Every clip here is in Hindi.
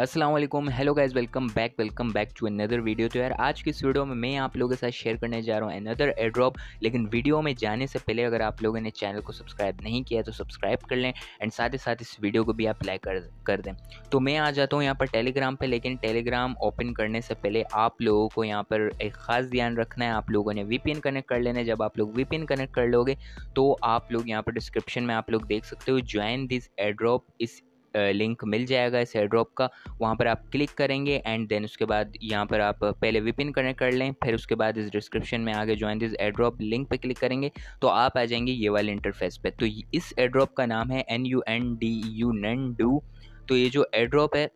Aslam hello guys welcome back welcome back to another video तो यार आज की इस वीडियो में मैं आप लोगों के साथ शेयर करने जा रहा हूँ अनदर एड्रॉप लेकिन वीडियो में जाने से पहले अगर आप लोगों ने चैनल को सब्सक्राइब नहीं किया तो सब्सक्राइब कर लें एंड साथ ही साथ इस वीडियो को भी आप लाइक कर कर दें तो मैं आ जाता हूँ यहाँ पर टेलीग्राम पर लेकिन टेलीग्राम ओपन करने से पहले आप लोगों को यहाँ पर एक ख़ास ध्यान रखना है आप लोगों ने वी कनेक्ट कर लेना है जब आप लोग वी कनेक्ट कर लोगे तो आप लोग यहाँ पर डिस्क्रिप्शन में आप लोग देख सकते हो ज्वाइन दिस एड्रॉप इस लिंक मिल जाएगा इस एड्रॉप का वहाँ पर आप क्लिक करेंगे एंड देन उसके बाद यहाँ पर आप पहले विपिन कनेक्ट कर लें फिर उसके बाद इस डिस्क्रिप्शन में आगे ज्वाइन दिस एड्रॉप लिंक पर क्लिक करेंगे तो आप आ जाएंगे ये वाले इंटरफेस पर तो इस एड्रॉप का नाम है N U N D U नन डू तो ये जो एड्रॉप है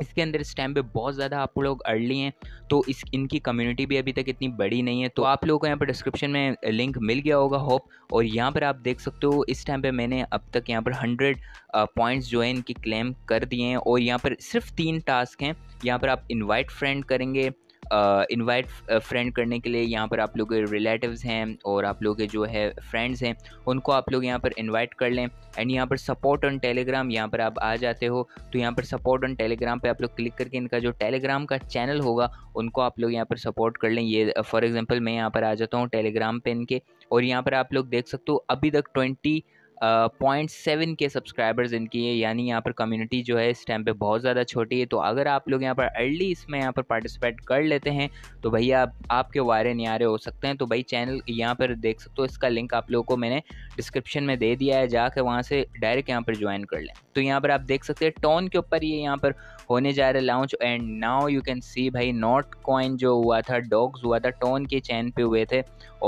इसके अंदर इस टाइम पे बहुत ज़्यादा आप लोग अर्ली हैं तो इस इनकी कम्युनिटी भी अभी तक इतनी बड़ी नहीं है तो आप लोगों को यहाँ पर डिस्क्रिप्शन में लिंक मिल गया होगा होप और यहाँ पर आप देख सकते हो इस टाइम पे मैंने अब तक यहाँ पर हंड्रेड पॉइंट्स जो है इनकी क्लेम कर दिए हैं और यहाँ पर सिर्फ तीन टास्क हैं यहाँ पर आप इन्वाइट फ्रेंड करेंगे इनवाइट फ्रेंड करने के लिए यहाँ पर आप लोग के रिलेटिव्स हैं और आप लोग के जो है फ्रेंड्स हैं उनको आप लोग यहाँ पर इनवाइट कर लें एंड यहाँ पर सपोर्ट ऑन टेलीग्राम यहाँ पर आप आ जाते हो तो यहाँ पर सपोर्ट ऑन टेलीग्राम पे आप लोग क्लिक करके इनका जो टेलीग्राम का चैनल होगा उनको आप लोग यहाँ पर सपोर्ट कर लें ये फॉर एग्जांपल मैं यहाँ पर आ जाता हूँ टेलीग्राम पे इनके और यहाँ पर आप लोग देख सकते हो अभी तक ट्वेंटी पॉइंट सेवन के सब्सक्राइबर्स इनकी है यानी यहाँ पर कम्युनिटी जो है इस टाइम पे बहुत ज़्यादा छोटी है तो अगर आप लोग यहाँ पर अर्ली इसमें यहाँ पर पार्टिसिपेट कर लेते हैं तो भैया आप, आपके वायरे नियारे हो सकते हैं तो भाई चैनल यहाँ पर देख सकते हो इसका लिंक आप लोगों को मैंने डिस्क्रिप्शन में दे दिया है जाकर वहाँ से डायरेक्ट यहाँ पर ज्वाइन कर लें तो यहाँ पर आप देख सकते हैं टोन के ऊपर ये यहाँ पर होने जा रहे launch and now you can see भाई नॉट कॉइन जो हुआ था डॉग्स हुआ था टोन के चैन पे हुए थे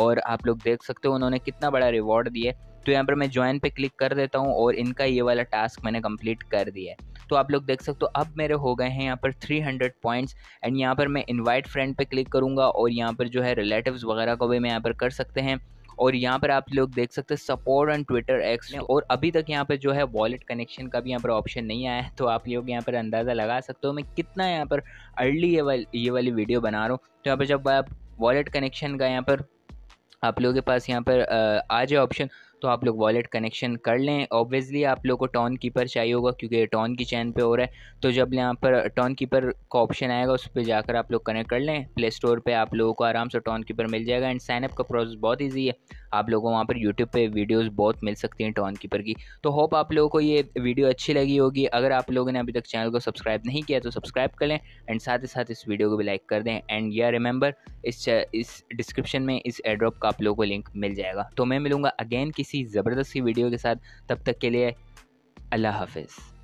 और आप लोग देख सकते हो उन्होंने कितना बड़ा रिवॉर्ड दिया तो यहाँ पर मैं ज्वाइन पे क्लिक कर देता हूँ और इनका ये वाला टास्क मैंने कंप्लीट कर दिया है तो आप लोग देख सकते हो अब मेरे हो गए हैं यहाँ पर 300 पॉइंट्स एंड यहाँ पर मैं इनवाइट फ्रेंड पे क्लिक करूँगा और यहाँ पर जो है रिलेटिव्स वगैरह को भी मैं यहाँ पर कर सकते हैं और यहाँ पर आप लोग देख सकते हैं सपोर्ट ऑन ट्विटर एक्स और अभी तक यहाँ पर जो है वॉलेट कनेक्शन का भी यहाँ पर ऑप्शन नहीं आया है तो आप लोग यहाँ पर अंदाज़ा लगा सकते हो मैं कितना यहाँ पर अर्ली ये वाली ये वाली वीडियो बना रहा हूँ तो यहाँ पर जब आप वॉलेट कनेक्शन का यहाँ पर आप लोगों के पास यहाँ पर आ जाए ऑप्शन तो आप लोग वॉलेट कनेक्शन कर लें ऑब्वियसली आप लोग को टॉन कीपर चाहिए होगा क्योंकि टॉन की चैन पे हो रहा है तो जब यहाँ पर टॉन कीपर का ऑप्शन आएगा उस पर जाकर आप लोग कनेक्ट कर लें प्ले स्टोर पर आप लोगों को आराम से टॉन कीपर मिल जाएगा एंड साइनअप का प्रोसेस बहुत ईजी है आप लोगों को वहाँ पर यूट्यूब पे वीडियोस बहुत मिल सकती हैं टॉन कीपर की तो होप आप लोगों को ये वीडियो अच्छी लगी होगी अगर आप लोगों ने अभी तक चैनल को सब्सक्राइब नहीं किया तो सब्सक्राइब कर लें एंड साथ ही साथ इस वीडियो को भी लाइक कर दें एंड या रिमेंबर इस इस डिस्क्रिप्शन में इस एड्रॉप का आप लोगों को लिंक मिल जाएगा तो मैं मिलूँगा अगेन किसी ज़बरदस्त वीडियो के साथ तब तक के लिए अल्लाह हाफिज़